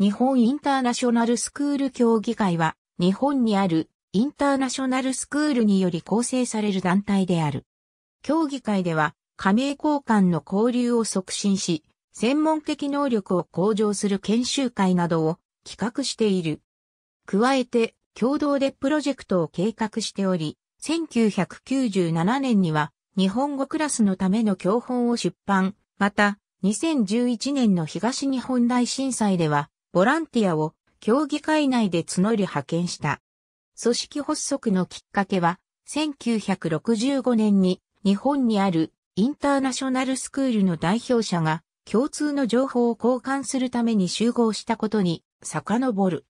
日本インターナショナルスクール協議会は、日本にあるインターナショナルスクールにより構成される団体である。協議会では、加盟交換の交流を促進し、専門的能力を向上する研修会などを企画している。加えて、共同でプロジェクトを計画しており、1997年には日本語クラスのための教本を出版、また2011年の東日本大震災ではボランティアを競技会内で募り派遣した。組織発足のきっかけは、1965年に日本にあるインターナショナルスクールの代表者が共通の情報を交換するために集合したことに遡る。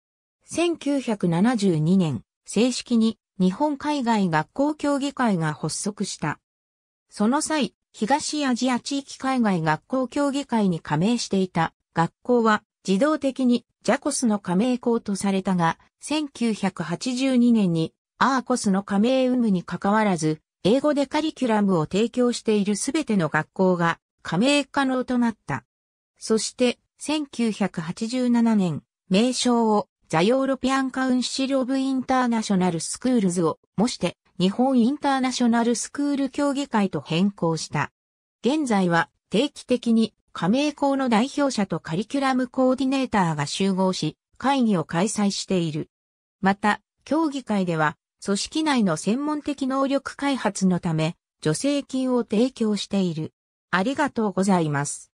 1972年、正式に日本海外学校協議会が発足した。その際、東アジア地域海外学校協議会に加盟していた学校は自動的にジャコスの加盟校とされたが、1982年にアーコスの加盟有無に関わらず、英語でカリキュラムを提供しているすべての学校が加盟可能となった。そして、1987年、名称をザ・ヨーロピアン・カウンシル・オブ・インターナショナル・スクールズを模して、日本インターナショナルスクール協議会と変更した。現在は定期的に加盟校の代表者とカリキュラムコーディネーターが集合し、会議を開催している。また、協議会では、組織内の専門的能力開発のため、助成金を提供している。ありがとうございます。